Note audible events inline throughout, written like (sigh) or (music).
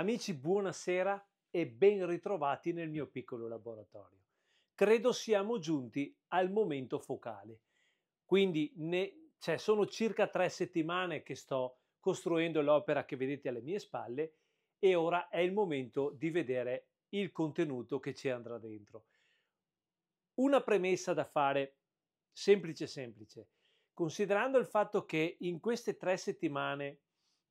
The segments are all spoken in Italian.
Amici, buonasera e ben ritrovati nel mio piccolo laboratorio. Credo siamo giunti al momento focale. Quindi ne, cioè, sono circa tre settimane che sto costruendo l'opera che vedete alle mie spalle e ora è il momento di vedere il contenuto che ci andrà dentro. Una premessa da fare semplice semplice. Considerando il fatto che in queste tre settimane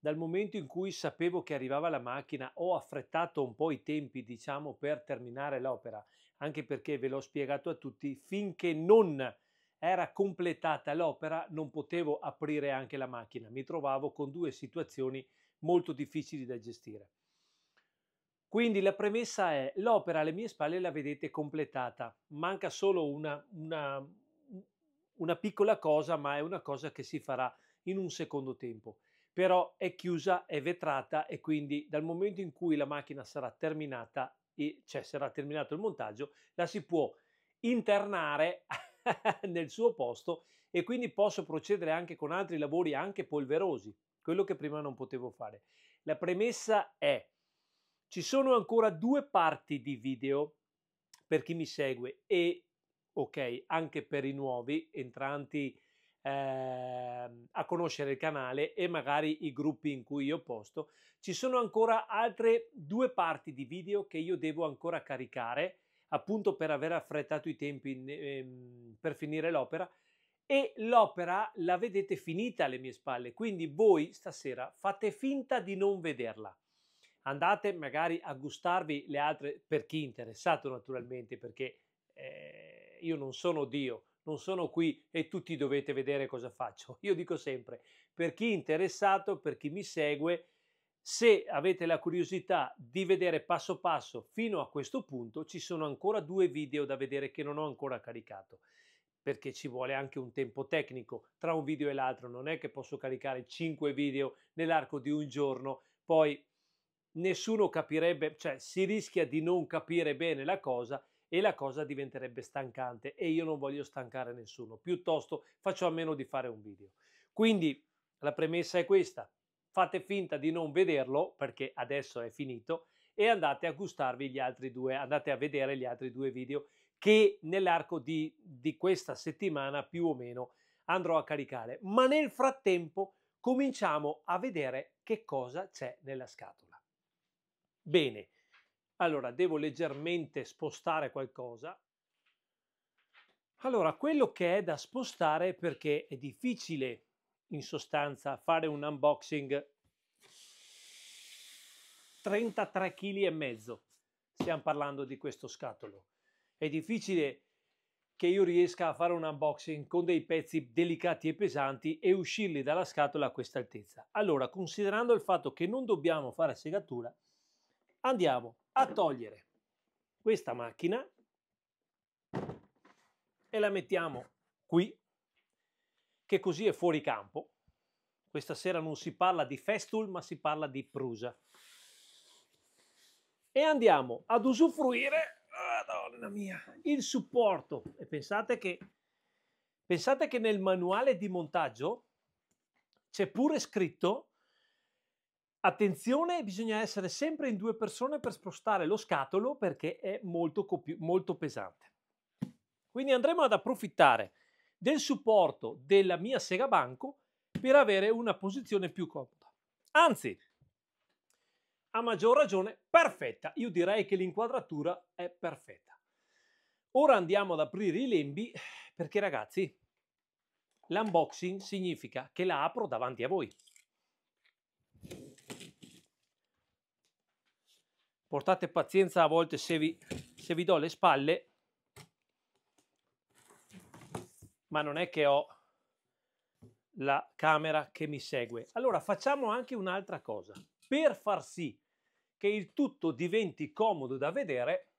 dal momento in cui sapevo che arrivava la macchina ho affrettato un po' i tempi, diciamo, per terminare l'opera, anche perché ve l'ho spiegato a tutti, finché non era completata l'opera non potevo aprire anche la macchina, mi trovavo con due situazioni molto difficili da gestire. Quindi la premessa è l'opera alle mie spalle la vedete completata, manca solo una, una, una piccola cosa, ma è una cosa che si farà in un secondo tempo però è chiusa, è vetrata e quindi dal momento in cui la macchina sarà terminata, cioè sarà terminato il montaggio, la si può internare (laughs) nel suo posto e quindi posso procedere anche con altri lavori anche polverosi, quello che prima non potevo fare. La premessa è ci sono ancora due parti di video per chi mi segue e ok, anche per i nuovi entranti eh, a conoscere il canale e magari i gruppi in cui io posto. Ci sono ancora altre due parti di video che io devo ancora caricare, appunto per aver affrettato i tempi ehm, per finire l'opera e l'opera la vedete finita alle mie spalle, quindi voi stasera fate finta di non vederla. Andate magari a gustarvi le altre, per chi è interessato naturalmente, perché eh, io non sono Dio, non sono qui e tutti dovete vedere cosa faccio. Io dico sempre, per chi è interessato, per chi mi segue, se avete la curiosità di vedere passo passo fino a questo punto, ci sono ancora due video da vedere che non ho ancora caricato perché ci vuole anche un tempo tecnico tra un video e l'altro, non è che posso caricare 5 video nell'arco di un giorno, poi nessuno capirebbe, cioè si rischia di non capire bene la cosa e la cosa diventerebbe stancante e io non voglio stancare nessuno, piuttosto faccio a meno di fare un video. Quindi la premessa è questa, fate finta di non vederlo perché adesso è finito e andate a gustarvi gli altri due, andate a vedere gli altri due video che nell'arco di, di questa settimana più o meno andrò a caricare. Ma nel frattempo cominciamo a vedere che cosa c'è nella scatola. Bene, allora, devo leggermente spostare qualcosa. Allora, quello che è da spostare, perché è difficile in sostanza fare un unboxing 33 kg e mezzo. Stiamo parlando di questo scatolo. È difficile che io riesca a fare un unboxing con dei pezzi delicati e pesanti e uscirli dalla scatola a questa altezza. Allora, considerando il fatto che non dobbiamo fare segatura, andiamo a togliere questa macchina e la mettiamo qui, che così è fuori campo. Questa sera non si parla di Festool, ma si parla di Prusa. E andiamo ad usufruire, madonna mia, il supporto. E pensate che, pensate che nel manuale di montaggio c'è pure scritto Attenzione, bisogna essere sempre in due persone per spostare lo scatolo perché è molto, molto pesante. Quindi andremo ad approfittare del supporto della mia sega banco per avere una posizione più comoda. Anzi, a maggior ragione, perfetta. Io direi che l'inquadratura è perfetta. Ora andiamo ad aprire i lembi perché ragazzi, l'unboxing significa che la apro davanti a voi. portate pazienza a volte se vi, se vi do le spalle ma non è che ho la camera che mi segue. Allora facciamo anche un'altra cosa. Per far sì che il tutto diventi comodo da vedere,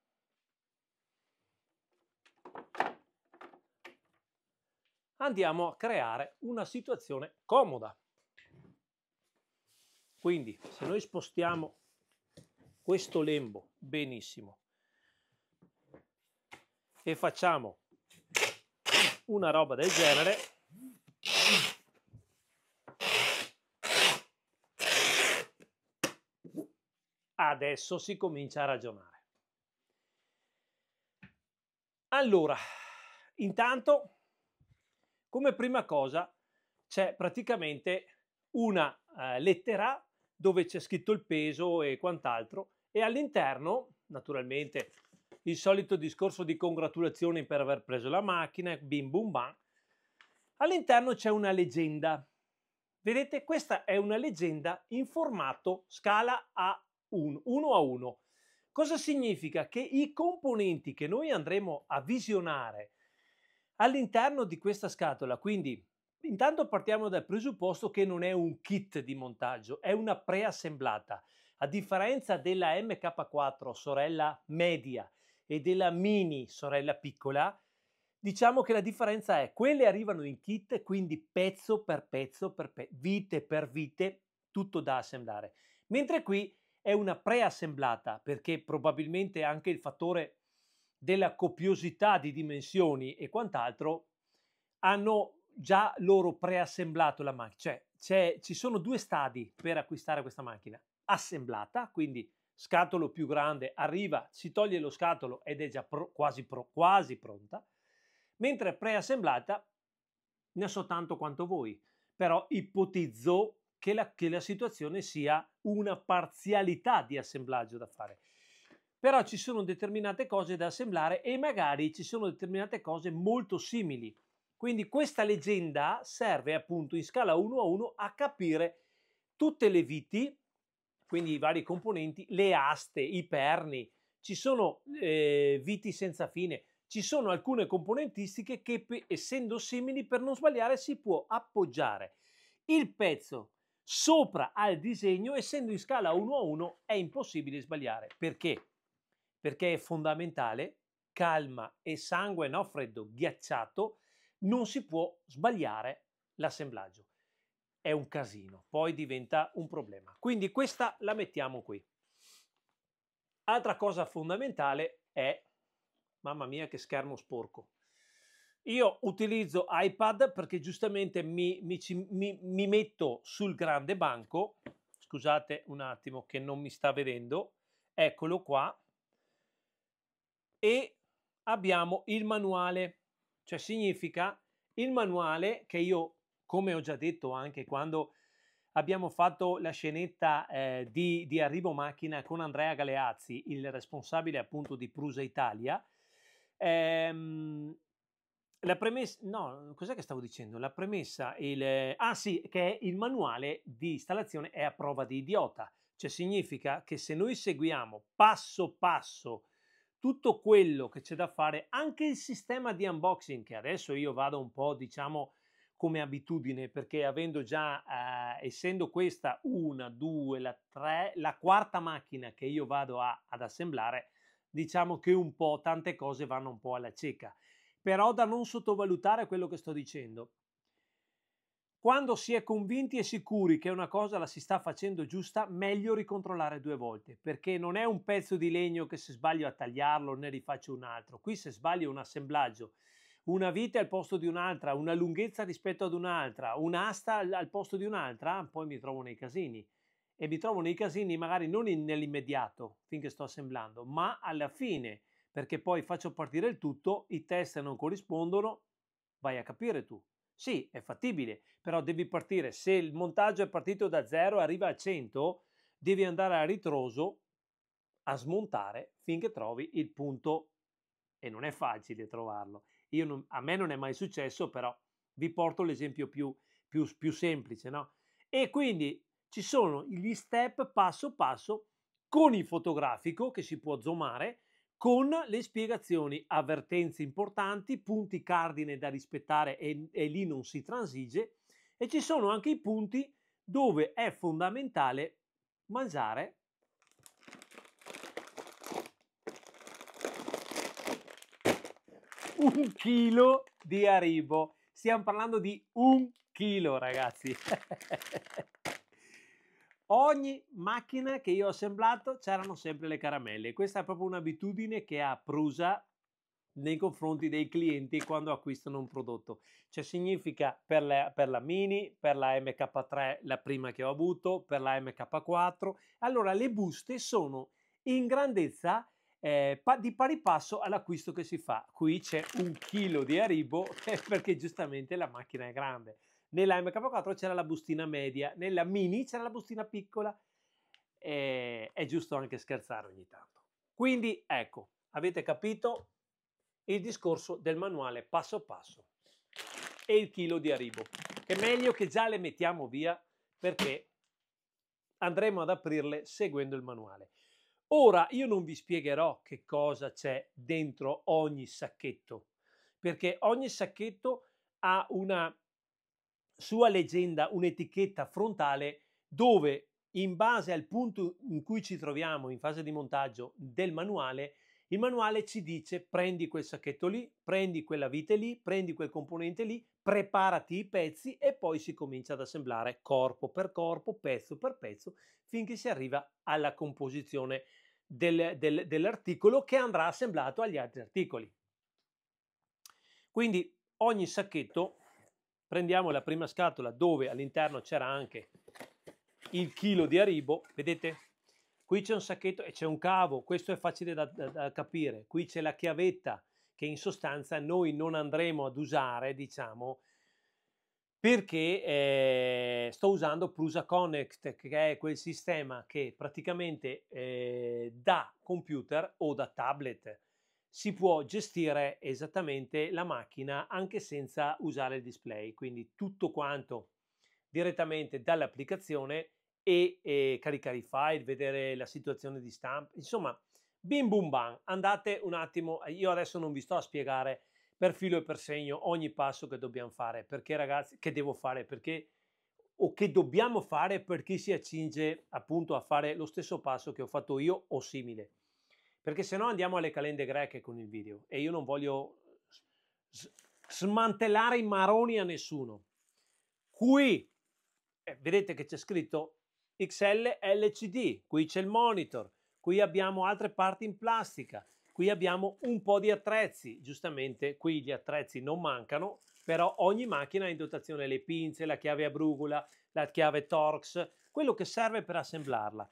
andiamo a creare una situazione comoda. Quindi se noi spostiamo questo lembo benissimo e facciamo una roba del genere adesso si comincia a ragionare allora intanto come prima cosa c'è praticamente una eh, lettera dove c'è scritto il peso e quant'altro e all'interno, naturalmente, il solito discorso di congratulazioni per aver preso la macchina, bim bum bam, all'interno c'è una leggenda. Vedete, questa è una leggenda in formato scala A1, 1 a 1. Cosa significa? Che i componenti che noi andremo a visionare all'interno di questa scatola, quindi intanto partiamo dal presupposto che non è un kit di montaggio, è una preassemblata. A differenza della MK4, sorella media, e della mini, sorella piccola, diciamo che la differenza è quelle arrivano in kit, quindi pezzo per pezzo, per pe vite per vite, tutto da assemblare. Mentre qui è una preassemblata, perché probabilmente anche il fattore della copiosità di dimensioni e quant'altro hanno già loro preassemblato la macchina, cioè ci sono due stadi per acquistare questa macchina assemblata, quindi scatolo più grande arriva, si toglie lo scatolo ed è già pro, quasi, pro, quasi pronta, mentre preassemblata ne so tanto quanto voi, però ipotizzo che la, che la, situazione sia una parzialità di assemblaggio da fare. Però ci sono determinate cose da assemblare e magari ci sono determinate cose molto simili. Quindi questa leggenda serve appunto in scala 1 a 1 a capire tutte le viti quindi i vari componenti, le aste, i perni, ci sono eh, viti senza fine, ci sono alcune componentistiche che essendo simili per non sbagliare si può appoggiare il pezzo sopra al disegno essendo in scala 1 a 1 è impossibile sbagliare perché perché è fondamentale calma e sangue no freddo ghiacciato non si può sbagliare l'assemblaggio è un casino, poi diventa un problema. Quindi questa la mettiamo qui. Altra cosa fondamentale è, mamma mia che schermo sporco, io utilizzo iPad perché giustamente mi, mi, mi, mi, metto sul grande banco. Scusate un attimo che non mi sta vedendo. Eccolo qua. E abbiamo il manuale. Cioè significa il manuale che io come ho già detto anche quando abbiamo fatto la scenetta eh, di, di arrivo macchina con Andrea Galeazzi, il responsabile appunto di Prusa Italia, ehm, la premessa, no, cos'è che stavo dicendo? La premessa, il, eh, ah sì, che il manuale di installazione è a prova di idiota, cioè significa che se noi seguiamo passo passo tutto quello che c'è da fare, anche il sistema di unboxing, che adesso io vado un po', diciamo, come abitudine, perché avendo già, eh, essendo questa una, due, la tre, la quarta macchina che io vado a, ad assemblare, diciamo che un po' tante cose vanno un po' alla cieca. Però da non sottovalutare quello che sto dicendo. Quando si è convinti e sicuri che una cosa la si sta facendo giusta, meglio ricontrollare due volte, perché non è un pezzo di legno che se sbaglio a tagliarlo ne rifaccio un altro. Qui se sbaglio un assemblaggio una vite al posto di un'altra, una lunghezza rispetto ad un'altra, un'asta al posto di un'altra, poi mi trovo nei casini. E mi trovo nei casini magari non in, nell'immediato, finché sto assemblando, ma alla fine, perché poi faccio partire il tutto, i test non corrispondono, vai a capire tu. Sì, è fattibile, però devi partire. Se il montaggio è partito da zero e arriva a 100, devi andare a ritroso a smontare finché trovi il punto e non è facile trovarlo non, a me non è mai successo, però vi porto l'esempio più, più, più semplice, no? E quindi ci sono gli step passo passo con il fotografico che si può zoomare, con le spiegazioni, avvertenze importanti, punti cardine da rispettare e, e lì non si transige, e ci sono anche i punti dove è fondamentale mangiare un chilo di Aribo. Stiamo parlando di un chilo, ragazzi. (laughs) Ogni macchina che io ho assemblato c'erano sempre le caramelle. Questa è proprio un'abitudine che ha Prusa nei confronti dei clienti quando acquistano un prodotto. Cioè significa per la, per la, Mini, per la MK3 la prima che ho avuto, per la MK4. Allora le buste sono in grandezza eh, pa di pari passo all'acquisto che si fa. Qui c'è un chilo di Aribo (laughs) eh, perché giustamente la macchina è grande. Nella MK4 c'era la bustina media, nella Mini c'era la bustina piccola. Eh, è giusto anche scherzare ogni tanto. Quindi ecco, avete capito il discorso del manuale passo passo e il chilo di Aribo. È meglio che già le mettiamo via perché andremo ad aprirle seguendo il manuale. Ora io non vi spiegherò che cosa c'è dentro ogni sacchetto, perché ogni sacchetto ha una sua leggenda, un'etichetta frontale dove in base al punto in cui ci troviamo in fase di montaggio del manuale, il manuale ci dice prendi quel sacchetto lì, prendi quella vite lì, prendi quel componente lì, preparati i pezzi e poi si comincia ad assemblare corpo per corpo, pezzo per pezzo, finché si arriva alla composizione del, del, dell'articolo che andrà assemblato agli altri articoli. Quindi ogni sacchetto, prendiamo la prima scatola dove all'interno c'era anche il chilo di aribo, vedete? Qui c'è un sacchetto e c'è un cavo, questo è facile da, da, da capire. Qui c'è la chiavetta che in sostanza noi non andremo ad usare, diciamo, perché eh, sto usando Prusa Connect, che è quel sistema che praticamente eh, da computer o da tablet si può gestire esattamente la macchina anche senza usare il display, quindi tutto quanto direttamente dall'applicazione e, e ehm, caricare i file, vedere la situazione di stampa, insomma, bim bum bam, andate un attimo, io adesso non vi sto a spiegare per filo e per segno ogni passo che dobbiamo fare, perché ragazzi, che devo fare, perché o che dobbiamo fare per chi si accinge appunto a fare lo stesso passo che ho fatto io o simile. Perché se no andiamo alle calende greche con il video e io non voglio smantellare i maroni a nessuno. Qui eh, vedete che c'è scritto XL LCD, qui c'è il monitor, qui abbiamo altre parti in plastica, Qui abbiamo un po' di attrezzi, giustamente qui gli attrezzi non mancano, però ogni macchina ha in dotazione le pinze, la chiave a brugola, la chiave Torx, quello che serve per assemblarla.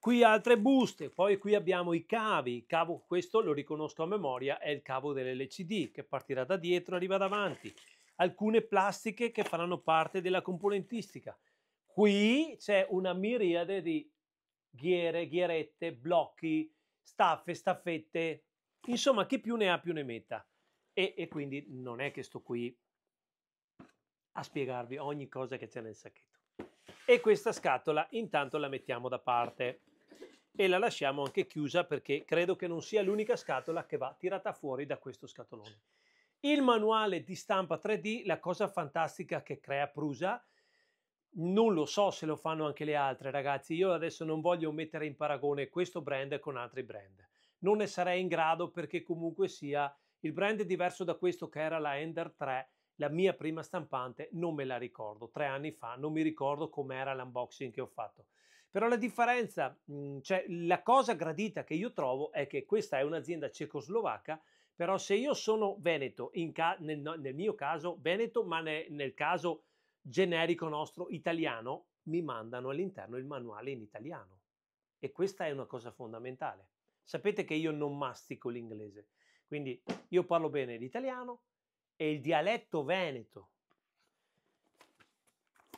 Qui altre buste, poi qui abbiamo i cavi, il cavo, questo lo riconosco a memoria, è il cavo dell'LCD che partirà da dietro e arriva davanti. Alcune plastiche che faranno parte della componentistica. Qui c'è una miriade di ghiere, ghierette, blocchi, staffe, staffette, insomma chi più ne ha più ne metta. E, e quindi non è che sto qui a spiegarvi ogni cosa che c'è nel sacchetto. E questa scatola intanto la mettiamo da parte e la lasciamo anche chiusa perché credo che non sia l'unica scatola che va tirata fuori da questo scatolone. Il manuale di stampa 3D, la cosa fantastica che crea Prusa, non lo so se lo fanno anche le altre, ragazzi. Io adesso non voglio mettere in paragone questo brand con altri brand. Non ne sarei in grado perché comunque sia il brand diverso da questo che era la Ender 3, la mia prima stampante, non me la ricordo. Tre anni fa non mi ricordo com'era l'unboxing che ho fatto. Però la differenza, mhmm, cioè la cosa gradita che io trovo è che questa è un'azienda cecoslovacca però se io sono Veneto, nel, nel, mio caso Veneto, ma ne, nel caso generico nostro italiano mi mandano all'interno il manuale in italiano. E questa è una cosa fondamentale. Sapete che io non mastico l'inglese, quindi io parlo bene l'italiano e il dialetto veneto.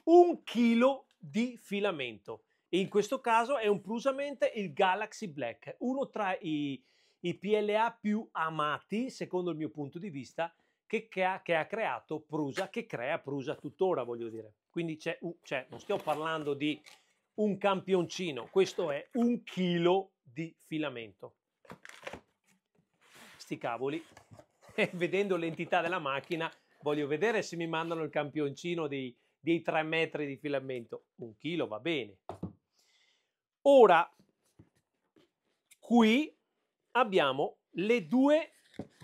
Un chilo di filamento. in questo caso è un plusamente il Galaxy Black, uno tra i, i PLA più amati, secondo il mio punto di vista, che, che, ha, che ha creato Prusa, che crea Prusa tuttora, voglio dire. Quindi c'è, uh, c'è, cioè, non stiamo parlando di un campioncino, questo è un chilo di filamento. Sti cavoli. (laughs) Eh, vedendo l'entità della macchina, voglio vedere se mi mandano il campioncino dei, dei 3 metri di filamento. Un chilo va bene. Ora, qui abbiamo le due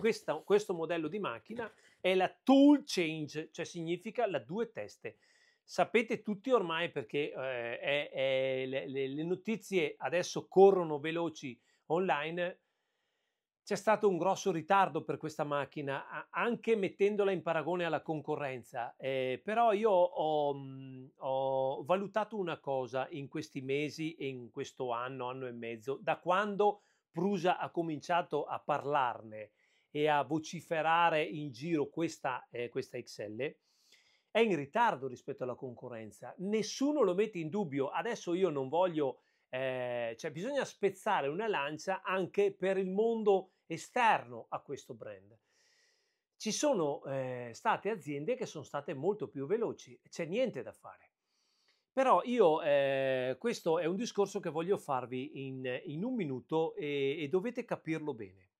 questa, questo modello di macchina è la tool change, cioè significa la due teste. Sapete tutti ormai perché eh, è, è, le, le notizie adesso corrono veloci online, c'è stato un grosso ritardo per questa macchina, anche mettendola in paragone alla concorrenza. Eh, però io ho, mm, ho, valutato una cosa in questi mesi e in questo anno, anno e mezzo, da quando Prusa ha cominciato a parlarne e a vociferare in giro questa, eh, questa XL, è in ritardo rispetto alla concorrenza. Nessuno lo mette in dubbio. Adesso io non voglio, eh, cioè bisogna spezzare una lancia anche per il mondo esterno a questo brand. Ci sono eh, state aziende che sono state molto più veloci, c'è niente da fare. Però io, eh, questo è un discorso che voglio farvi in, in un minuto e, e dovete capirlo bene.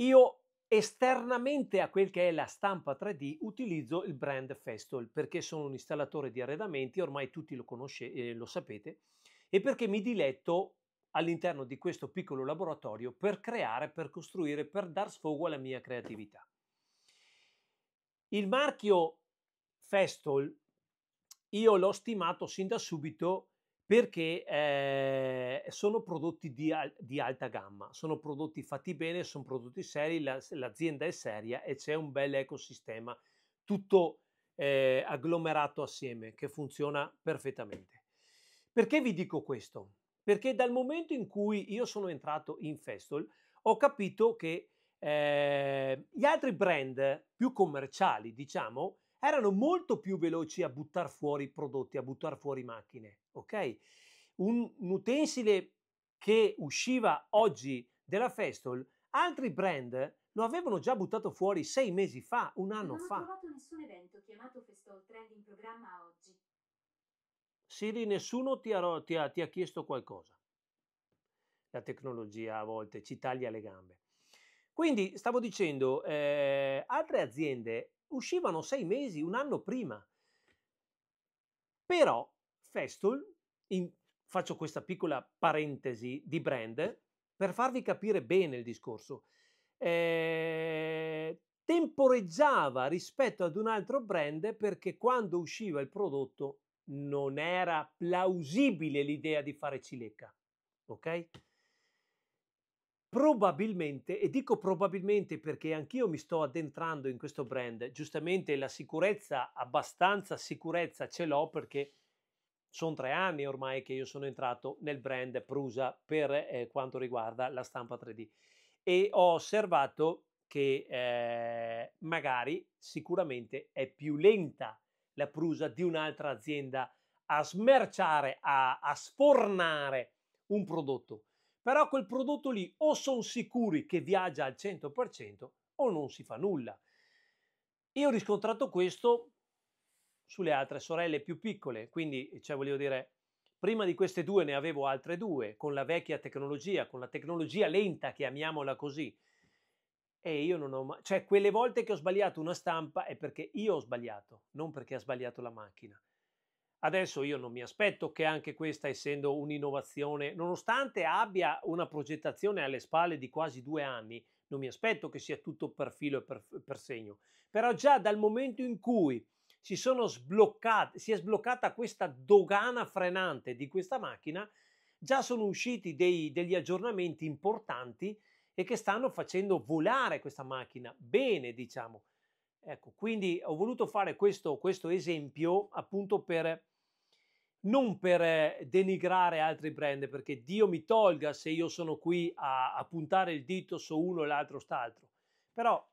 Io esternamente a quel che è la stampa 3D utilizzo il brand Festool perché sono un installatore di arredamenti, ormai tutti lo, conosce, eh, lo sapete, e perché mi diletto all'interno di questo piccolo laboratorio per creare, per costruire, per dar sfogo alla mia creatività. Il marchio Festool io l'ho stimato sin da subito perché eh, sono prodotti di, al- di, alta gamma, sono prodotti fatti bene, sono prodotti seri, la- l'azienda è seria e c'è un bel ecosistema tutto eh, agglomerato assieme che funziona perfettamente. Perché vi dico questo? Perché dal momento in cui io sono entrato in Festol ho capito che eh, gli altri brand più commerciali, diciamo, erano molto più veloci a buttare fuori prodotti, a buttare fuori macchine, ok? Un, un utensile che usciva oggi della Festool, altri brand lo avevano già buttato fuori sei mesi fa, un anno non fa. Non ho trovato nessun evento chiamato Festool Trend in programma oggi. Siri, nessuno ti ha, ti, ha, ti ha chiesto qualcosa. La tecnologia a volte ci taglia le gambe. Quindi, stavo dicendo, eh, altre aziende uscivano sei mesi, un anno prima. Però Festool, in, faccio questa piccola parentesi di brand per farvi capire bene il discorso, eh, temporeggiava rispetto ad un altro brand perché quando usciva il prodotto non era plausibile l'idea di fare cilecca. Ok? Probabilmente, e dico probabilmente perché anch'io mi sto addentrando in questo brand, giustamente la sicurezza, abbastanza sicurezza ce l'ho perché sono tre anni ormai che io sono entrato nel brand Prusa per eh, quanto riguarda la stampa 3D e ho osservato che eh, magari sicuramente è più lenta la Prusa di un'altra azienda a smerciare, a, a sfornare un prodotto però quel prodotto lì o sono sicuri che viaggia al 100% o non si fa nulla. Io ho riscontrato questo sulle altre sorelle più piccole, quindi cioè, voglio dire, prima di queste due ne avevo altre due, con la vecchia tecnologia, con la tecnologia lenta, chiamiamola così. E io non ho mai... Cioè, quelle volte che ho sbagliato una stampa è perché io ho sbagliato, non perché ha sbagliato la macchina. Adesso io non mi aspetto che anche questa, essendo un'innovazione, nonostante abbia una progettazione alle spalle di quasi due anni, non mi aspetto che sia tutto per filo e per, per segno. Però già dal momento in cui si, si è sbloccata questa dogana frenante di questa macchina, già sono usciti dei, degli aggiornamenti importanti e che stanno facendo volare questa macchina bene, diciamo. Ecco, quindi ho voluto fare questo, questo esempio appunto per non per eh, denigrare altri brand, perché Dio mi tolga se io sono qui a, a puntare il dito su uno e l'altro st'altro, però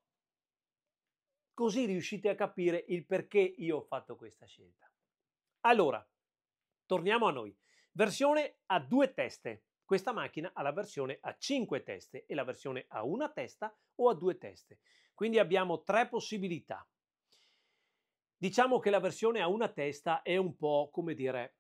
così riuscite a capire il perché io ho fatto questa scelta. Allora, torniamo a noi. Versione a due teste. Questa macchina ha la versione a cinque teste e la versione a una testa o a due teste. Quindi abbiamo tre possibilità. Diciamo che la versione a una testa è un po' come dire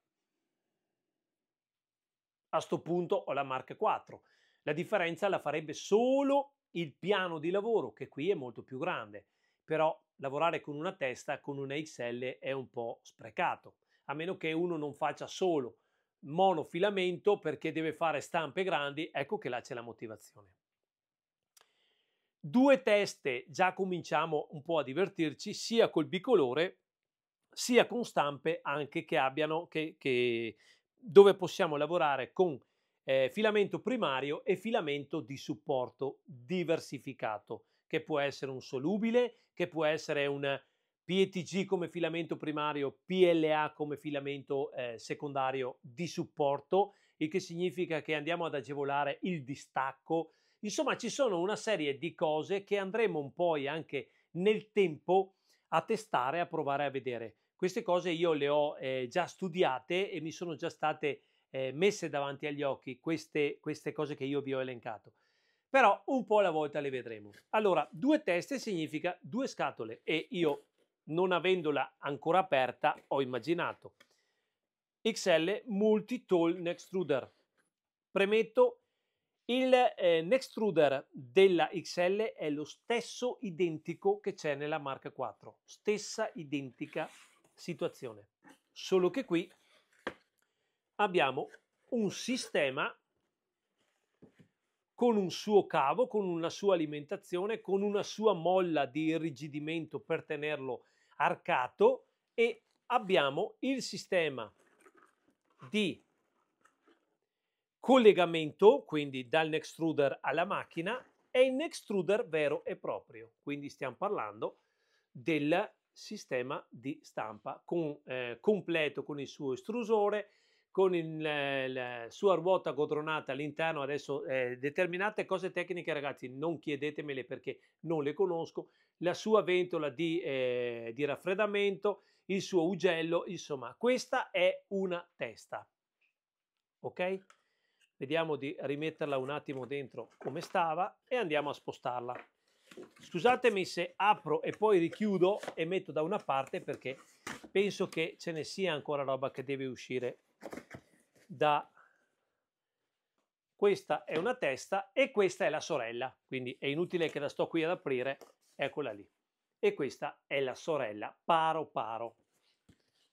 a sto punto ho la Mark 4. La differenza la farebbe solo il piano di lavoro che qui è molto più grande, però lavorare con una testa con una XL è un po' sprecato, a meno che uno non faccia solo monofilamento perché deve fare stampe grandi, ecco che là c'è la motivazione due teste già cominciamo un po' a divertirci sia col bicolore sia con stampe anche che abbiano che, che dove possiamo lavorare con eh, filamento primario e filamento di supporto diversificato che può essere un solubile che può essere un PETG come filamento primario PLA come filamento eh, secondario di supporto il che significa che andiamo ad agevolare il distacco Insomma, ci sono una serie di cose che andremo poi anche nel tempo a testare, a provare a vedere. Queste cose io le ho eh, già studiate e mi sono già state eh, messe davanti agli occhi queste, queste cose che io vi ho elencato. Però un po' alla volta le vedremo. Allora, due teste significa due scatole e io, non avendola ancora aperta, ho immaginato. XL Multi Tool Extruder. Premetto il eh, Nextruder della XL è lo stesso identico che c'è nella Mark 4, stessa identica situazione, solo che qui abbiamo un sistema con un suo cavo, con una sua alimentazione, con una sua molla di irrigidimento per tenerlo arcato e abbiamo il sistema di collegamento, quindi dal Nextruder alla macchina, è il Nextruder vero e proprio. Quindi stiamo parlando del sistema di stampa con, eh, completo con il suo estrusore, con il, eh, la sua ruota godronata all'interno. Adesso eh, determinate cose tecniche, ragazzi, non chiedetemele perché non le conosco. La sua ventola di, eh, di raffreddamento, il suo ugello, insomma, questa è una testa. Ok? Vediamo di rimetterla un attimo dentro come stava e andiamo a spostarla. Scusatemi se apro e poi richiudo e metto da una parte perché penso che ce ne sia ancora roba che deve uscire da questa è una testa e questa è la sorella, quindi è inutile che la sto qui ad aprire, eccola lì. E questa è la sorella, paro paro.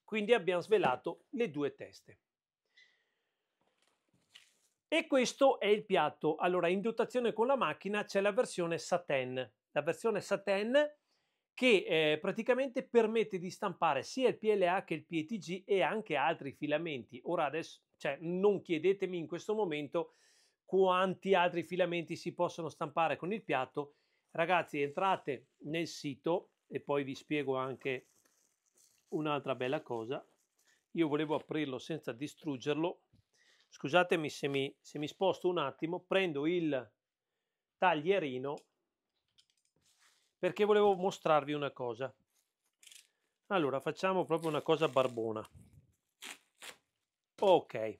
Quindi abbiamo svelato le due teste. E questo è il piatto. Allora, in dotazione con la macchina c'è la versione Satin. La versione Satin che eh, praticamente permette di stampare sia il PLA che il PETG e anche altri filamenti. Ora adesso, cioè, non chiedetemi in questo momento quanti altri filamenti si possono stampare con il piatto. Ragazzi, entrate nel sito e poi vi spiego anche un'altra bella cosa. Io volevo aprirlo senza distruggerlo scusatemi se mi, se mi sposto un attimo, prendo il taglierino perché volevo mostrarvi una cosa. Allora, facciamo proprio una cosa barbona. Ok.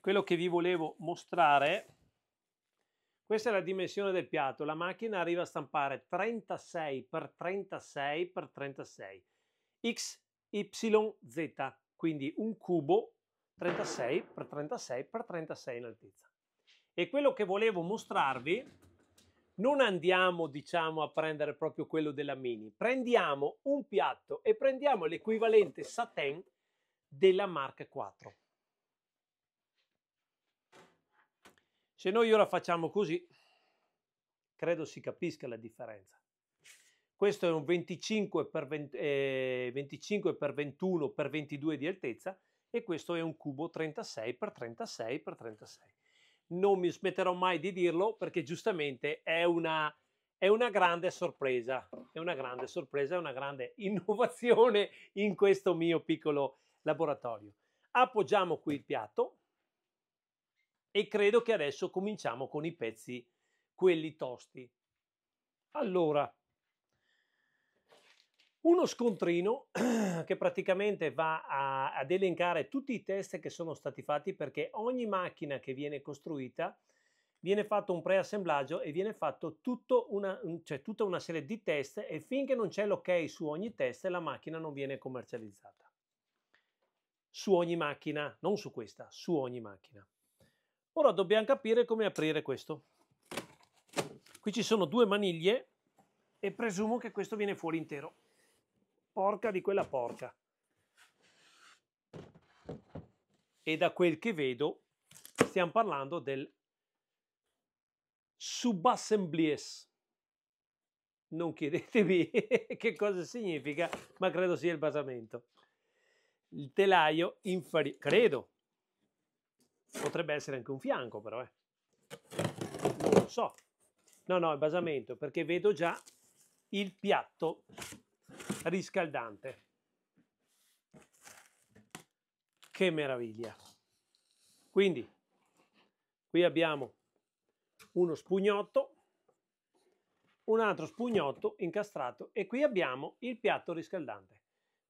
Quello che vi volevo mostrare, questa è la dimensione del piatto. La macchina arriva a stampare 36 x 36 x 36 x, y, z quindi un cubo 36 x 36 x 36 in altezza. E quello che volevo mostrarvi, non andiamo diciamo a prendere proprio quello della mini, prendiamo un piatto e prendiamo l'equivalente satin della Mark 4. Se noi ora facciamo così, credo si capisca la differenza. Questo è un 25 per, 20, eh, 25 per 21 per 22 di altezza e questo è un cubo 36 per 36 per 36. Non mi smetterò mai di dirlo perché giustamente è una, è una grande sorpresa, è una grande sorpresa, è una grande (laughs) innovazione in questo mio piccolo laboratorio. Appoggiamo qui il piatto e credo che adesso cominciamo con i pezzi, quelli tosti. Allora, uno scontrino (clears throat) che praticamente va a, ad elencare tutti i test che sono stati fatti perché ogni macchina che viene costruita viene fatto un preassemblaggio e viene fatto una, cioè tutta una serie di test e finché non c'è l'ok su ogni test la macchina non viene commercializzata. Su ogni macchina, non su questa, su ogni macchina. Ora dobbiamo capire come aprire questo. Qui ci sono due maniglie e presumo che questo viene fuori intero porca di quella porca. E da quel che vedo, stiamo parlando del subassemblies. Non chiedetemi (laughs) che cosa significa, ma credo sia il basamento. Il telaio inferiore, credo, potrebbe essere anche un fianco, però eh. non lo so. No, no, è basamento perché vedo già il piatto riscaldante. Che meraviglia! Quindi qui abbiamo uno spugnotto, un altro spugnotto incastrato e qui abbiamo il piatto riscaldante.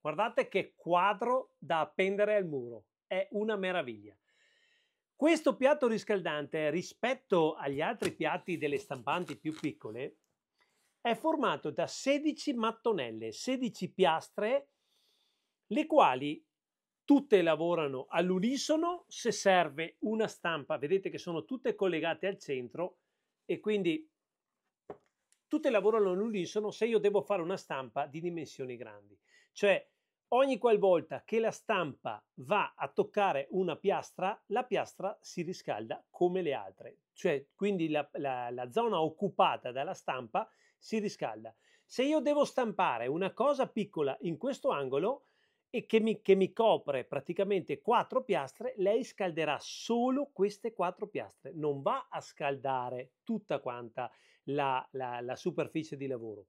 Guardate che quadro da appendere al muro, è una meraviglia. Questo piatto riscaldante rispetto agli altri piatti delle stampanti più piccole è formato da 16 mattonelle, 16 piastre, le quali tutte lavorano all'unisono, se serve una stampa, vedete che sono tutte collegate al centro e quindi tutte lavorano all'unisono se io devo fare una stampa di dimensioni grandi. Cioè ogni qualvolta che la stampa va a toccare una piastra, la piastra si riscalda come le altre. Cioè quindi la, la, la zona occupata dalla stampa si riscalda. Se io devo stampare una cosa piccola in questo angolo e che mi, che mi copre praticamente quattro piastre, lei scalderà solo queste quattro piastre, non va a scaldare tutta quanta la, la, la superficie di lavoro.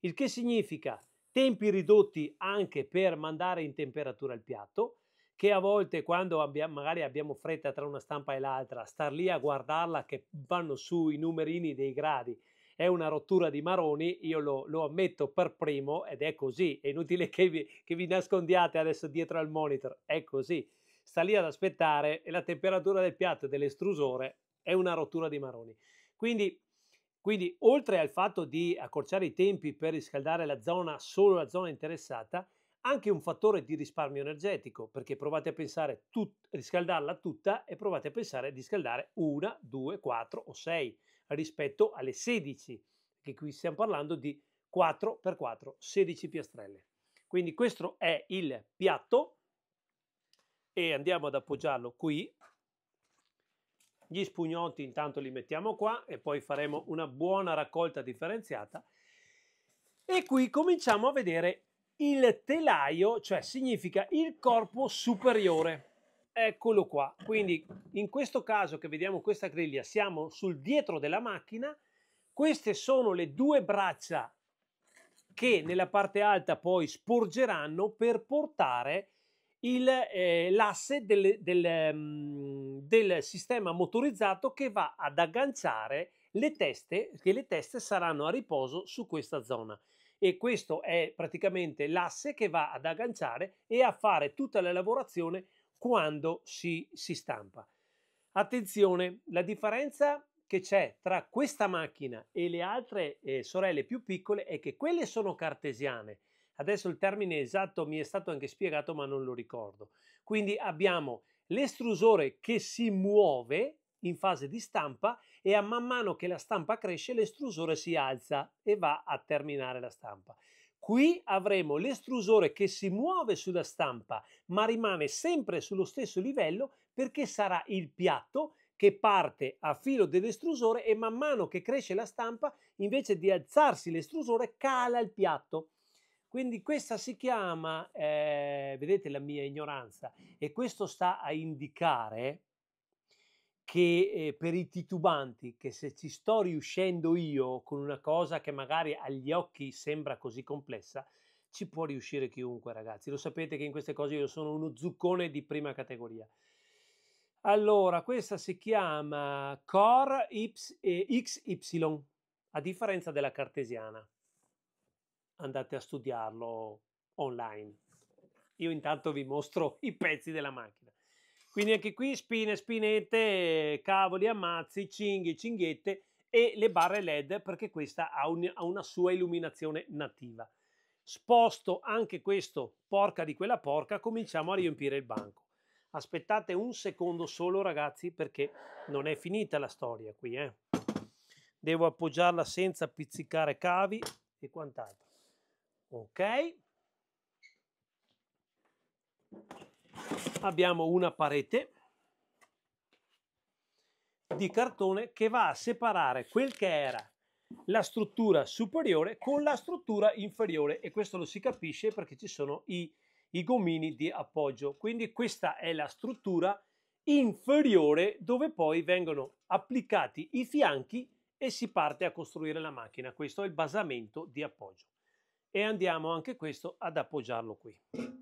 Il che significa tempi ridotti anche per mandare in temperatura il piatto, che a volte quando abbiamo, magari abbiamo fretta tra una stampa e l'altra, star lì a guardarla che vanno su i numerini dei gradi è una rottura di maroni, io lo, lo ammetto per primo ed è così, è inutile che vi, che vi nascondiate adesso dietro al monitor, è così. Sta lì ad aspettare e la temperatura del piatto e dell'estrusore è una rottura di maroni. Quindi, quindi, oltre al fatto di accorciare i tempi per riscaldare la zona, solo la zona interessata, anche un fattore di risparmio energetico, perché provate a pensare tut- riscaldarla tutta e provate a pensare di scaldare una, due, quattro o sei rispetto alle 16, che qui stiamo parlando di 4x4, 16 piastrelle. Quindi questo è il piatto e andiamo ad appoggiarlo qui. Gli spugnotti intanto li mettiamo qua e poi faremo una buona raccolta differenziata. E qui cominciamo a vedere il telaio, cioè significa il corpo superiore eccolo qua quindi in questo caso che vediamo questa griglia siamo sul dietro della macchina queste sono le due braccia che nella parte alta poi sporgeranno per portare eh, l'asse eh, del, del, um, del, sistema motorizzato che va ad agganciare le teste che le teste saranno a riposo su questa zona e questo è praticamente l'asse che va ad agganciare e a fare tutta la lavorazione quando si, si stampa. Attenzione, la differenza che c'è tra questa macchina e le altre eh, sorelle più piccole è che quelle sono cartesiane. Adesso il termine esatto mi è stato anche spiegato ma non lo ricordo. Quindi abbiamo l'estrusore che si muove in fase di stampa e a man mano che la stampa cresce l'estrusore si alza e va a terminare la stampa. Qui avremo l'estrusore che si muove sulla stampa ma rimane sempre sullo stesso livello perché sarà il piatto che parte a filo dell'estrusore e man mano che cresce la stampa invece di alzarsi l'estrusore cala il piatto. Quindi questa si chiama, eh, vedete la mia ignoranza, e questo sta a indicare che eh, per i titubanti, che se ci sto riuscendo io con una cosa che magari agli occhi sembra così complessa, ci può riuscire chiunque, ragazzi. Lo sapete che in queste cose io sono uno zuccone di prima categoria. Allora, questa si chiama Core eh, XY, a differenza della cartesiana. Andate a studiarlo online. Io intanto vi mostro i pezzi della macchina. Quindi anche qui spine, spinette, cavoli, ammazzi, cinghi, cinghiette e le barre LED perché questa ha, un, ha una sua illuminazione nativa. Sposto anche questo, porca di quella porca, cominciamo a riempire il banco. Aspettate un secondo solo ragazzi perché non è finita la storia qui. Eh. Devo appoggiarla senza pizzicare cavi e quant'altro. Ok abbiamo una parete di cartone che va a separare quel che era la struttura superiore con la struttura inferiore e questo lo si capisce perché ci sono i, i gomini di appoggio quindi questa è la struttura inferiore dove poi vengono applicati i fianchi e si parte a costruire la macchina questo è il basamento di appoggio e andiamo anche questo ad appoggiarlo qui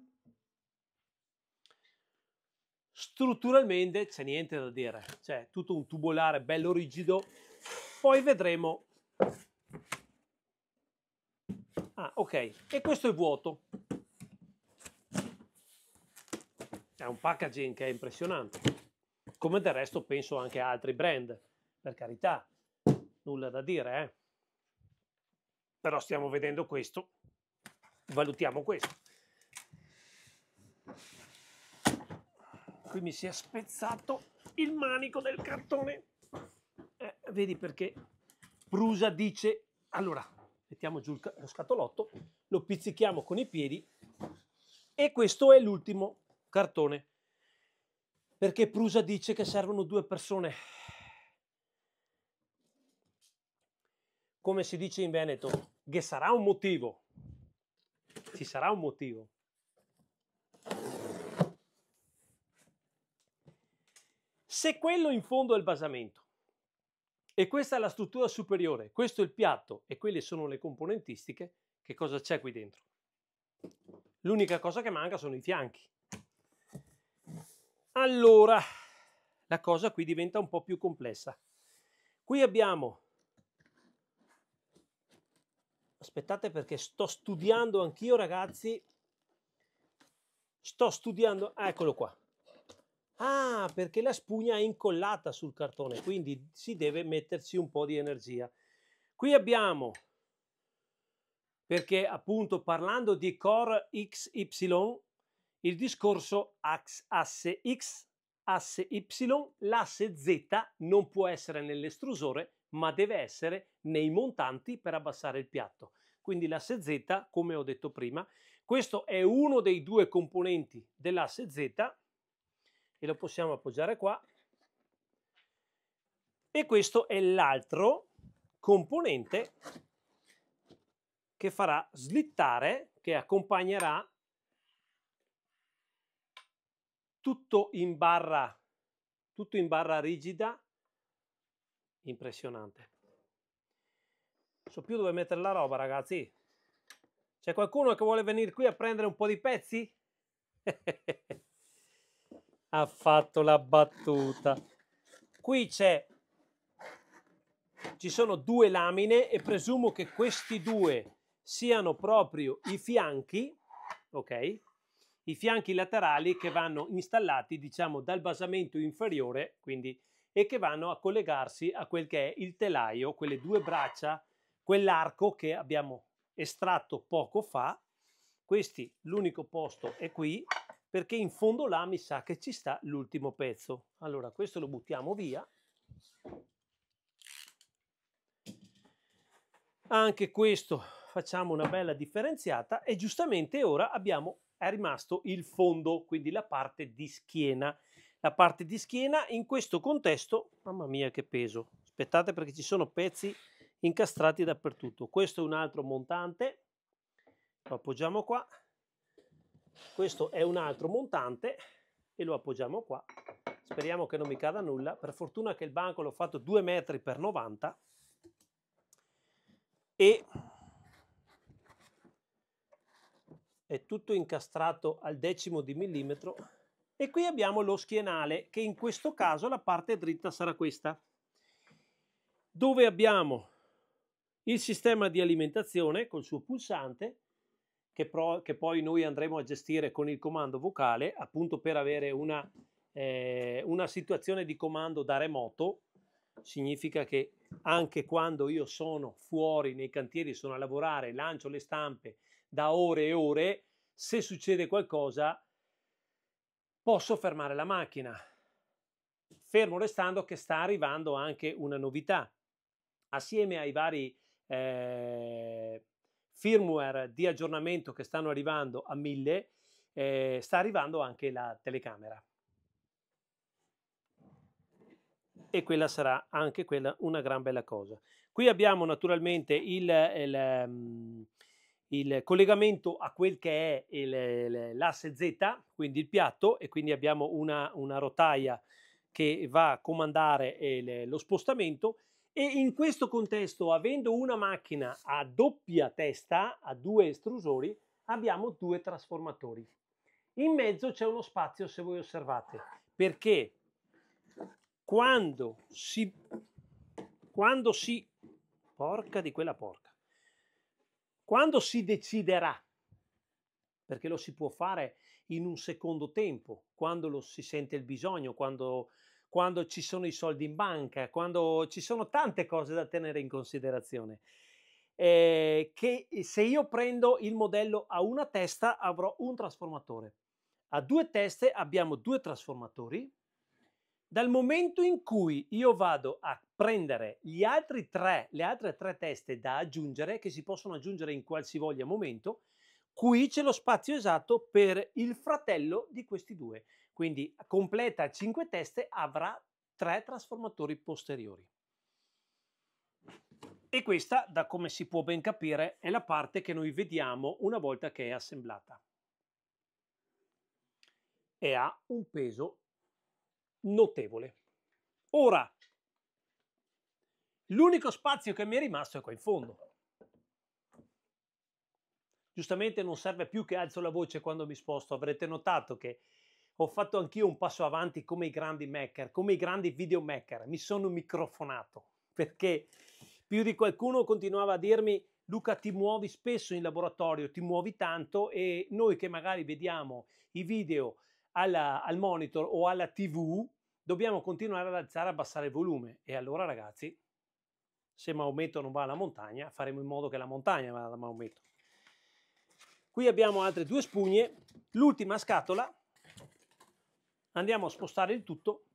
strutturalmente c'è niente da dire, c'è cioè, tutto un tubolare bello rigido, poi vedremo. Ah, ok, e questo è vuoto. È un packaging che è impressionante, come del resto penso anche a altri brand, per carità, nulla da dire, eh? Però stiamo vedendo questo, valutiamo questo. qui mi si è spezzato il manico del cartone. Eh, vedi perché Prusa dice, allora, mettiamo giù lo scatolotto, lo pizzichiamo con i piedi e questo è l'ultimo cartone. Perché Prusa dice che servono due persone. Come si dice in Veneto, che sarà un motivo. Ci sarà un motivo. Se quello in fondo è il basamento e questa è la struttura superiore, questo è il piatto e quelle sono le componentistiche, che cosa c'è qui dentro? L'unica cosa che manca sono i fianchi. Allora, la cosa qui diventa un po' più complessa. Qui abbiamo... Aspettate perché sto studiando anch'io ragazzi. Sto studiando... eccolo qua. Ah, perché la spugna è incollata sul cartone, quindi si deve metterci un po' di energia. Qui abbiamo, perché appunto parlando di core XY, il discorso asse X, asse Y, l'asse Z non può essere nell'estrusore, ma deve essere nei montanti per abbassare il piatto. Quindi l'asse Z, come ho detto prima, questo è uno dei due componenti dell'asse Z e lo possiamo appoggiare qua e questo è l'altro componente che farà slittare, che accompagnerà tutto in barra, tutto in barra rigida, impressionante. Non so più dove mettere la roba ragazzi. C'è qualcuno che vuole venire qui a prendere un po' di pezzi? (laughs) ha fatto la battuta. Qui c'è ci sono due lamine e presumo che questi due siano proprio i fianchi, ok? I fianchi laterali che vanno installati, diciamo, dal basamento inferiore, quindi e che vanno a collegarsi a quel che è il telaio, quelle due braccia, quell'arco che abbiamo estratto poco fa. Questi l'unico posto è qui perché in fondo là mi sa che ci sta l'ultimo pezzo. Allora questo lo buttiamo via. Anche questo facciamo una bella differenziata e giustamente ora abbiamo, è rimasto il fondo, quindi la parte di schiena. La parte di schiena in questo contesto, mamma mia che peso, aspettate perché ci sono pezzi incastrati dappertutto. Questo è un altro montante, lo appoggiamo qua, questo è un altro montante e lo appoggiamo qua. Speriamo che non mi cada nulla. Per fortuna che il banco l'ho fatto 2 metri per 90 e è tutto incastrato al decimo di millimetro e qui abbiamo lo schienale che in questo caso la parte dritta sarà questa dove abbiamo il sistema di alimentazione col suo pulsante che, pro, che poi noi andremo a gestire con il comando vocale, appunto per avere una, eh, una situazione di comando da remoto, significa che anche quando io sono fuori nei cantieri, sono a lavorare, lancio le stampe da ore e ore, se succede qualcosa posso fermare la macchina. Fermo restando che sta arrivando anche una novità. Assieme ai vari eh, firmware di aggiornamento che stanno arrivando a 1000, eh, sta arrivando anche la telecamera. E quella sarà anche quella una gran bella cosa. Qui abbiamo naturalmente il, il, ehm, il collegamento a quel che è l'asse Z, quindi il piatto, e quindi abbiamo una, una rotaia che va a comandare il, eh, lo spostamento e in questo contesto, avendo una macchina a doppia testa, a due estrusori, abbiamo due trasformatori. In mezzo c'è uno spazio, se voi osservate, perché quando si... Quando si... Porca di quella porca. Quando si deciderà, perché lo si può fare in un secondo tempo, quando lo si sente il bisogno, quando quando ci sono i soldi in banca, quando ci sono tante cose da tenere in considerazione. Eh, che eh, se io prendo il modello a una testa avrò un trasformatore, a due teste abbiamo due trasformatori. Dal momento in cui io vado a prendere gli altri tre, le altre tre teste da aggiungere, che si possono aggiungere in qualsivoglia momento, qui c'è lo spazio esatto per il fratello di questi due. Quindi completa 5 teste avrà 3 trasformatori posteriori. E questa, da come si può ben capire, è la parte che noi vediamo una volta che è assemblata. E ha un peso notevole. Ora, l'unico spazio che mi è rimasto è qua in fondo. Giustamente non serve più che alzo la voce quando mi sposto, avrete notato che ho fatto anch'io un passo avanti come i grandi maker, come i grandi videomaker, mi sono microfonato perché più di qualcuno continuava a dirmi Luca ti muovi spesso in laboratorio, ti muovi tanto e noi che magari vediamo i video alla, al monitor o alla tv dobbiamo continuare ad alzare e abbassare il volume e allora ragazzi se Maometto non va alla montagna faremo in modo che la montagna vada da Maometto. Qui abbiamo altre due spugne, l'ultima scatola andiamo a spostare il tutto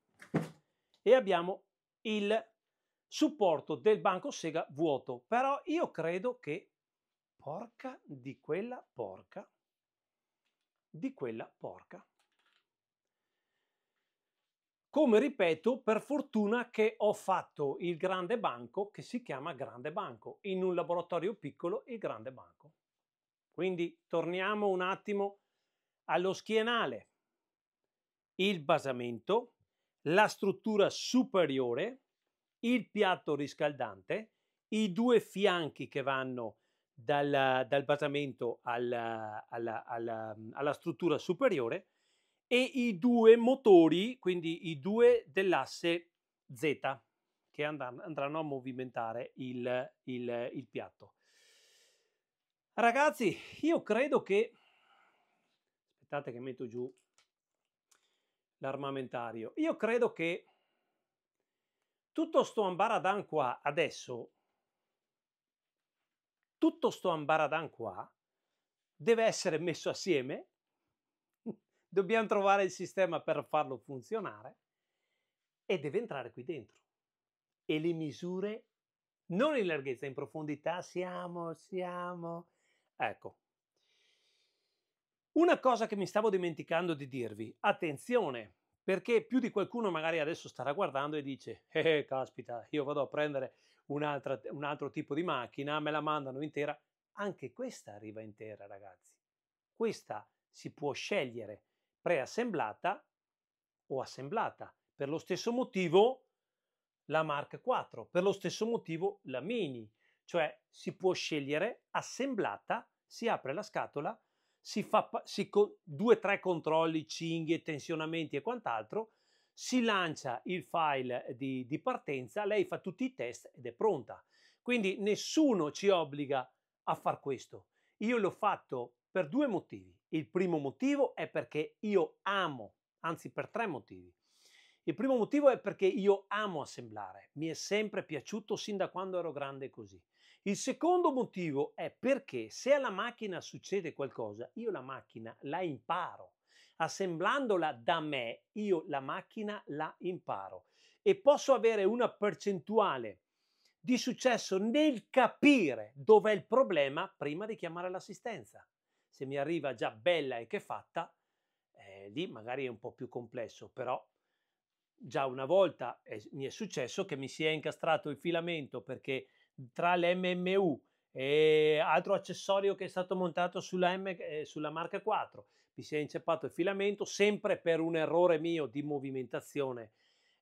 e abbiamo il supporto del banco Sega vuoto. Però io credo che, porca di quella porca, di quella porca. Come ripeto, per fortuna che ho fatto il grande banco che si chiama grande banco, in un laboratorio piccolo il grande banco. Quindi torniamo un attimo allo schienale il basamento, la struttura superiore, il piatto riscaldante, i due fianchi che vanno dal, dal basamento alla, alla, alla, alla struttura superiore e i due motori, quindi i due dell'asse Z che andranno a movimentare il, il, il piatto. Ragazzi, io credo che... Aspettate che metto giù l'armamentario. Io credo che tutto sto ambaradan qua adesso, tutto sto ambaradan qua deve essere messo assieme, (laughs) dobbiamo trovare il sistema per farlo funzionare e deve entrare qui dentro. E le misure non in larghezza, in profondità siamo, siamo. Ecco, una cosa che mi stavo dimenticando di dirvi, attenzione, perché più di qualcuno magari adesso starà guardando e dice, eh, eh caspita, io vado a prendere un altro, tipo di macchina, me la mandano intera. Anche questa arriva intera, ragazzi. Questa si può scegliere preassemblata o assemblata. Per lo stesso motivo la Mark 4, per lo stesso motivo la Mini, cioè si può scegliere assemblata, si apre la scatola si fa si, due o tre controlli, cinghie, tensionamenti e quant'altro, si lancia il file di, di partenza, lei fa tutti i test ed è pronta. Quindi nessuno ci obbliga a far questo. Io l'ho fatto per due motivi. Il primo motivo è perché io amo, anzi per tre motivi. Il primo motivo è perché io amo assemblare, mi è sempre piaciuto sin da quando ero grande così. Il secondo motivo è perché se alla macchina succede qualcosa, io la macchina la imparo. Assemblandola da me, io la macchina la imparo e posso avere una percentuale di successo nel capire dov'è il problema prima di chiamare l'assistenza. Se mi arriva già bella e che fatta, eh, lì magari è un po' più complesso, però già una volta è, mi è successo che mi si è incastrato il filamento perché tra l'MMU e altro accessorio che è stato montato sulla, M, eh, sulla marca 4 mi si è inceppato il filamento sempre per un errore mio di movimentazione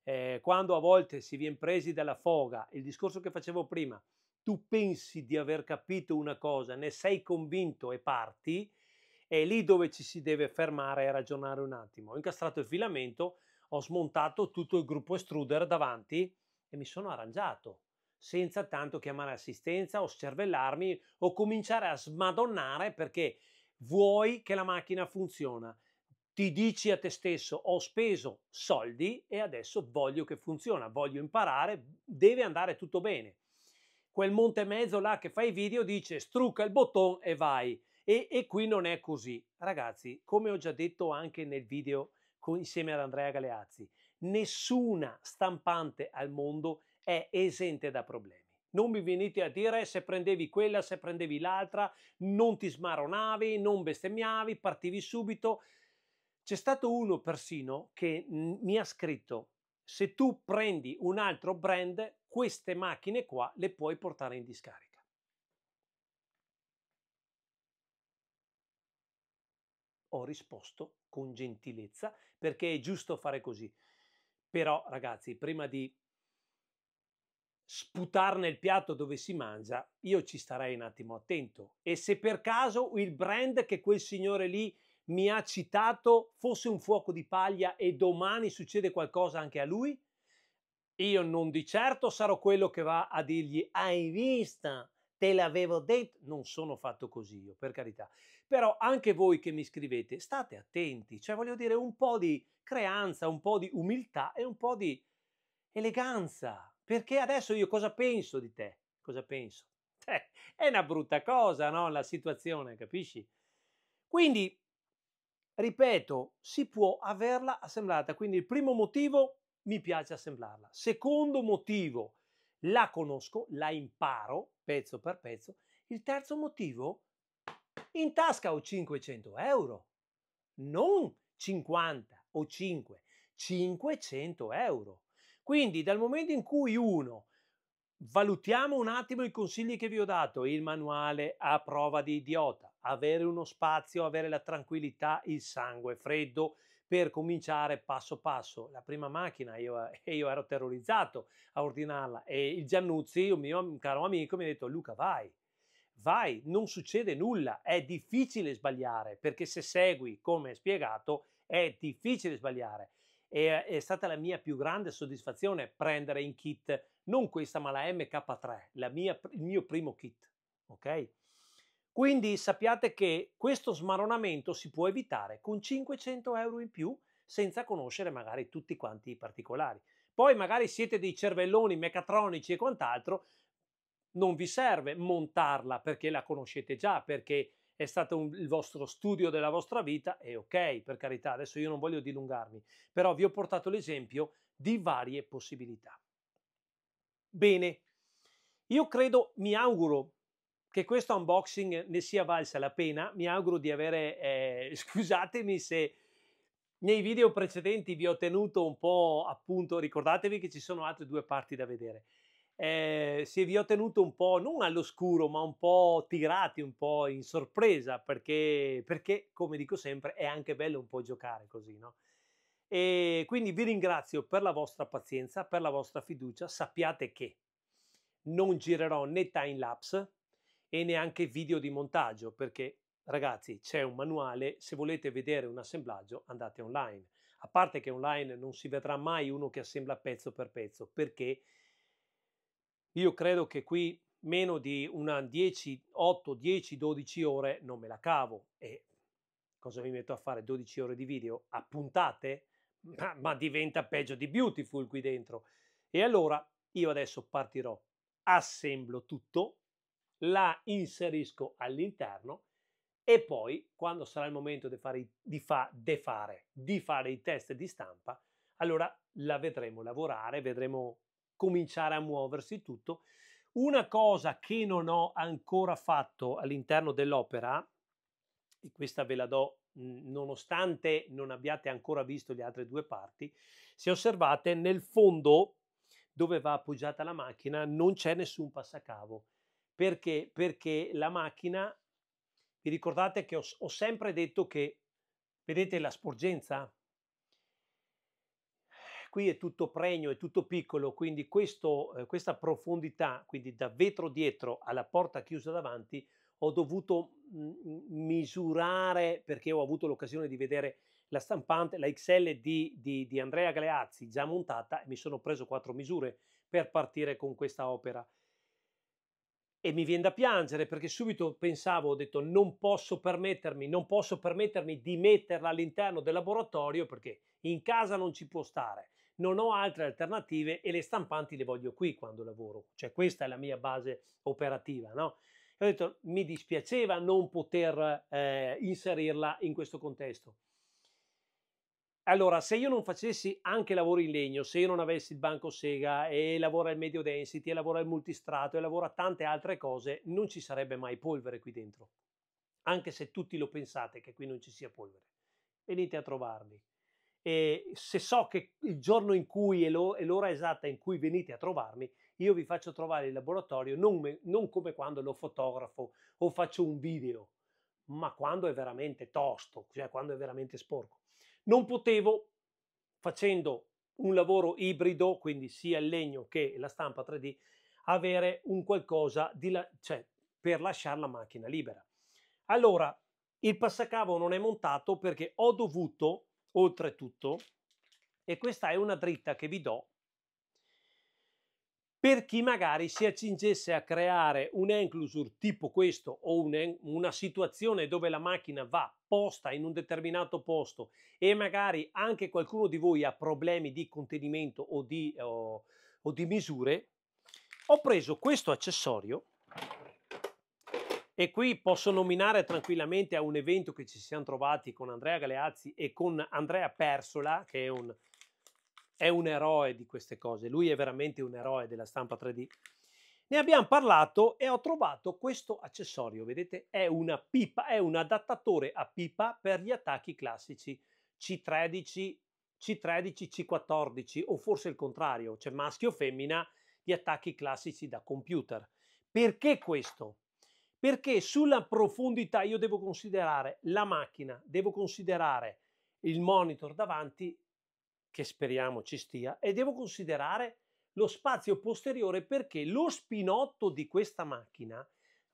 eh, quando a volte si viene presi dalla foga il discorso che facevo prima tu pensi di aver capito una cosa ne sei convinto e parti è lì dove ci si deve fermare e ragionare un attimo ho incastrato il filamento ho smontato tutto il gruppo estruder davanti e mi sono arrangiato senza tanto chiamare assistenza o scervellarmi o cominciare a smadonnare perché vuoi che la macchina funziona. Ti dici a te stesso ho speso soldi e adesso voglio che funziona, voglio imparare, deve andare tutto bene. Quel monte mezzo là che fa i video dice strucca il bottone e vai. E, e qui non è così. Ragazzi, come ho già detto anche nel video con, insieme ad Andrea Galeazzi, nessuna stampante al mondo è è esente da problemi. Non mi venite a dire se prendevi quella, se prendevi l'altra, non ti smaronavi, non bestemmiavi, partivi subito. C'è stato uno persino che mi ha scritto, se tu prendi un altro brand, queste macchine qua le puoi portare in discarica. Ho risposto con gentilezza perché è giusto fare così. Però ragazzi, prima di sputar nel piatto dove si mangia, io ci starei un attimo attento. E se per caso il brand che quel signore lì mi ha citato fosse un fuoco di paglia e domani succede qualcosa anche a lui, io non di certo sarò quello che va a dirgli hai visto, te l'avevo detto, non sono fatto così io, per carità. Però anche voi che mi scrivete, state attenti, cioè voglio dire un po' di creanza, un po' di umiltà e un po' di eleganza, perché adesso io cosa penso di te? Cosa penso? Eh, (laughs) è una brutta cosa, no? La situazione, capisci? Quindi, ripeto, si può averla assemblata. Quindi il primo motivo, mi piace assemblarla. Secondo motivo, la conosco, la imparo pezzo per pezzo. Il terzo motivo, in tasca ho 500 euro, non 50 o 5, 500 euro. Quindi dal momento in cui uno valutiamo un attimo i consigli che vi ho dato, il manuale a prova di idiota, avere uno spazio, avere la tranquillità, il sangue freddo per cominciare passo passo. La prima macchina io, (laughs) io ero terrorizzato a ordinarla e il Giannuzzi, un mio caro amico, mi ha detto Luca vai, vai, non succede nulla, è difficile sbagliare perché se segui come spiegato è difficile sbagliare e è stata la mia più grande soddisfazione prendere in kit non questa ma la MK3, la mia, il mio primo kit, ok? Quindi sappiate che questo smaronamento si può evitare con 500 euro in più senza conoscere magari tutti quanti i particolari. Poi magari siete dei cervelloni mecatronici e quant'altro, non vi serve montarla perché la conoscete già, perché è stato un, il vostro studio della vostra vita, è ok, per carità, adesso io non voglio dilungarmi, però vi ho portato l'esempio di varie possibilità. Bene, io credo, mi auguro che questo unboxing ne sia valsa la pena, mi auguro di avere, eh, (laughs) scusatemi se nei video precedenti vi ho tenuto un po' appunto, ricordatevi che ci sono altre due parti da vedere eh, si vi ho tenuto un po' non all'oscuro, ma un po' tirati, un po' in sorpresa, perché, perché come dico sempre, è anche bello un po' giocare così, no? E quindi vi ringrazio per la vostra pazienza, per la vostra fiducia. Sappiate che non girerò né time lapse e neanche video di montaggio, perché ragazzi c'è un manuale, se volete vedere un assemblaggio andate online. A parte che online non si vedrà mai uno che assembla pezzo per pezzo, perché io credo che qui meno di una 10, 8, 10, 12 ore non me la cavo e cosa mi metto a fare 12 ore di video a puntate? Ma, ma diventa peggio di Beautiful qui dentro. E allora io adesso partirò, assemblo tutto, la inserisco all'interno e poi quando sarà il momento di fare, di fa, de fare, di fare i test di stampa, allora la vedremo lavorare, vedremo cominciare a muoversi tutto. Una cosa che non ho ancora fatto all'interno dell'opera, e questa ve la do mhmm, nonostante non abbiate ancora visto le altre due parti, se osservate nel fondo dove va appoggiata la macchina non c'è nessun passacavo. Perché? Perché la macchina, vi ricordate che ho, ho sempre detto che, vedete la sporgenza? qui è tutto pregno, è tutto piccolo, quindi questo, eh, questa profondità, quindi da vetro dietro alla porta chiusa davanti, ho dovuto mm, mm, misurare, perché ho avuto l'occasione di vedere la stampante, la XL di, di, di Andrea Galeazzi già montata, e mi sono preso quattro misure per partire con questa opera e mi viene da piangere perché subito pensavo, ho detto non posso permettermi, non posso permettermi di metterla all'interno del laboratorio perché in casa non ci può stare, non ho altre alternative e le stampanti le voglio qui quando lavoro, cioè questa è la mia base operativa, no? E ho detto mi dispiaceva non poter eh, inserirla in questo contesto. Allora, se io non facessi anche lavori in legno, se io non avessi il banco Sega e lavora il medio density e lavora il multistrato e lavora tante altre cose, non ci sarebbe mai polvere qui dentro. Anche se tutti lo pensate che qui non ci sia polvere. Venite a trovarmi e se so che il giorno in cui è, l'ora esatta in cui venite a trovarmi, io vi faccio trovare il laboratorio non, me, non come quando lo fotografo o faccio un video, ma quando è veramente tosto, cioè quando è veramente sporco. Non potevo, facendo un lavoro ibrido, quindi sia il legno che la stampa 3D, avere un qualcosa di la, cioè, per lasciare la macchina libera. Allora, il passacavo non è montato perché ho dovuto oltretutto, e questa è una dritta che vi do per chi magari si accingesse a creare un enclosure tipo questo o un, una situazione dove la macchina va posta in un determinato posto e magari anche qualcuno di voi ha problemi di contenimento o di, o, o di misure, ho preso questo accessorio e qui posso nominare tranquillamente a un evento che ci siamo trovati con Andrea Galeazzi e con Andrea Persola, che è un, è un eroe di queste cose. Lui è veramente un eroe della stampa 3D. Ne abbiamo parlato e ho trovato questo accessorio, vedete? È una pipa, è un adattatore a pipa per gli attacchi classici C13, C13, C14 o forse il contrario, cioè maschio o femmina, gli attacchi classici da computer. Perché questo? perché sulla profondità io devo considerare la macchina, devo considerare il monitor davanti, che speriamo ci stia, e devo considerare lo spazio posteriore perché lo spinotto di questa macchina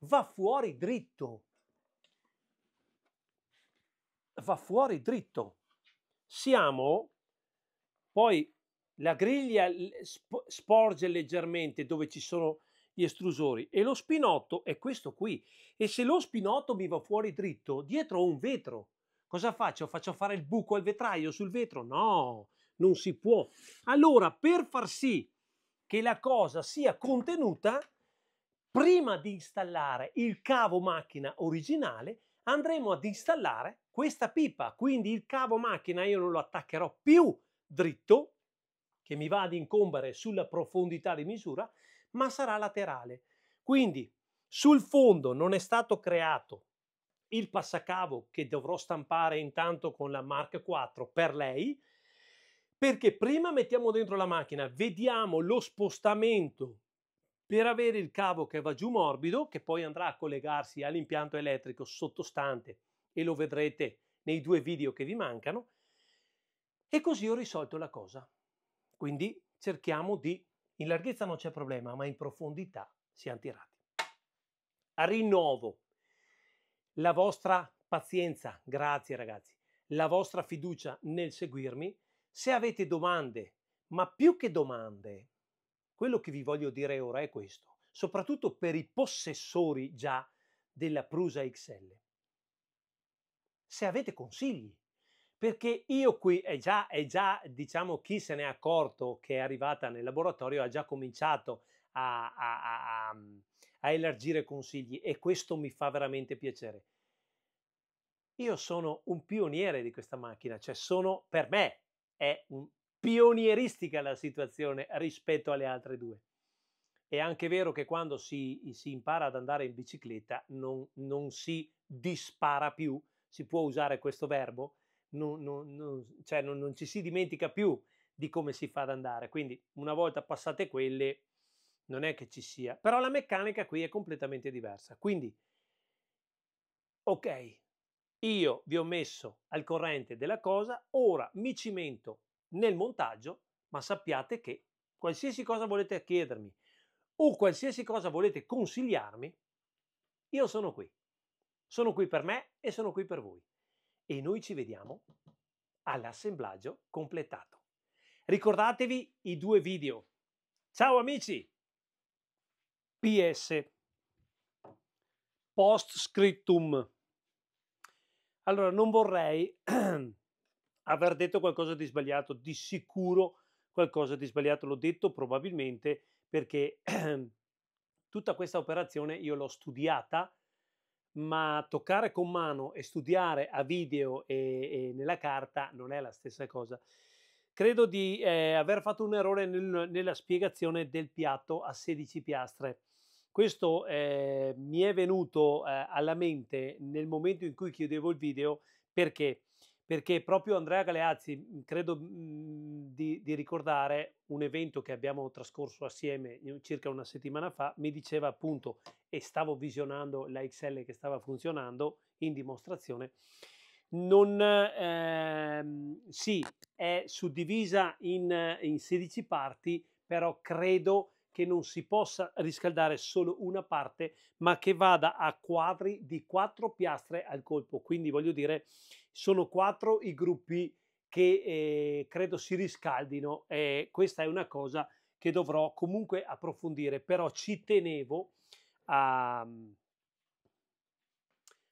va fuori dritto. Va fuori dritto. Siamo poi la griglia sporge leggermente dove ci sono gli estrusori e lo spinotto è questo qui e se lo spinotto mi va fuori dritto dietro ho un vetro cosa faccio? Faccio fare il buco al vetraio sul vetro? No, non si può. Allora, per far sì che la cosa sia contenuta, prima di installare il cavo macchina originale, andremo ad installare questa pipa. Quindi il cavo macchina io non lo attaccherò più dritto, che mi va ad incombere sulla profondità di misura, ma sarà laterale. Quindi sul fondo non è stato creato il passacavo che dovrò stampare intanto con la Mark 4 per lei, perché prima mettiamo dentro la macchina, vediamo lo spostamento per avere il cavo che va giù morbido, che poi andrà a collegarsi all'impianto elettrico sottostante e lo vedrete nei due video che vi mancano, e così ho risolto la cosa. Quindi cerchiamo di in larghezza non c'è problema, ma in profondità siamo tirati. Rinnovo la vostra pazienza, grazie ragazzi, la vostra fiducia nel seguirmi. Se avete domande, ma più che domande, quello che vi voglio dire ora è questo, soprattutto per i possessori già della Prusa XL. Se avete consigli, perché io qui è già, è già, diciamo, chi se n'è accorto che è arrivata nel laboratorio ha già cominciato a, a, a, a elargire consigli e questo mi fa veramente piacere. Io sono un pioniere di questa macchina, cioè sono per me è un, pionieristica la situazione rispetto alle altre due. È anche vero che quando si, si impara ad andare in bicicletta non, non si dispara più, si può usare questo verbo, cioè non, non, non, cioè non, ci si dimentica più di come si fa ad andare. Quindi una volta passate quelle, non è che ci sia. Però la meccanica qui è completamente diversa. Quindi, ok, io vi ho messo al corrente della cosa, ora mi cimento nel montaggio, ma sappiate che qualsiasi cosa volete chiedermi o qualsiasi cosa volete consigliarmi, io sono qui. Sono qui per me e sono qui per voi e noi ci vediamo all'assemblaggio completato. Ricordatevi i due video. Ciao amici! PS Post scriptum Allora, non vorrei (clears throat) aver detto qualcosa di sbagliato, di sicuro qualcosa di sbagliato l'ho detto probabilmente perché (clears throat) tutta questa operazione io l'ho studiata ma toccare con mano e studiare a video e, e nella carta non è la stessa cosa. Credo di eh, aver fatto un errore nel, nella spiegazione del piatto a 16 piastre. Questo eh, mi è venuto eh, alla mente nel momento in cui chiudevo il video perché perché proprio Andrea Galeazzi, mhmm, credo mhmm, di, di, ricordare un evento che abbiamo trascorso assieme circa una settimana fa, mi diceva appunto, e stavo visionando la XL che stava funzionando in dimostrazione, non, ehm, sì, è suddivisa in, in 16 parti, però credo che non si possa riscaldare solo una parte, ma che vada a quadri di quattro piastre al colpo. Quindi voglio dire sono quattro i gruppi che eh, credo si riscaldino e questa è una cosa che dovrò comunque approfondire, però ci tenevo a, mhmm,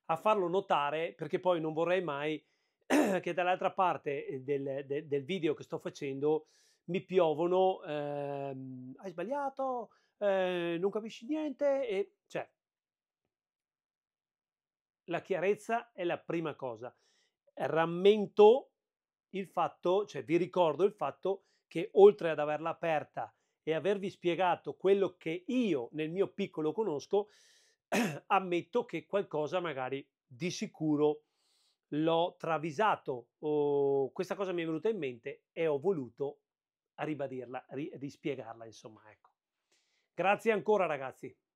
a farlo notare perché poi non vorrei mai (clears throat) che dall'altra parte eh, del, del, del, video che sto facendo mi piovono ehm, hai sbagliato, eh, non capisci niente, e, cioè la chiarezza è la prima cosa rammento il fatto, cioè vi ricordo il fatto che oltre ad averla aperta e avervi spiegato quello che io nel mio piccolo conosco, (clears throat) ammetto che qualcosa magari di sicuro l'ho travisato o questa cosa mi è venuta in mente e ho voluto ribadirla, rispiegarla, insomma, ecco. Grazie ancora ragazzi.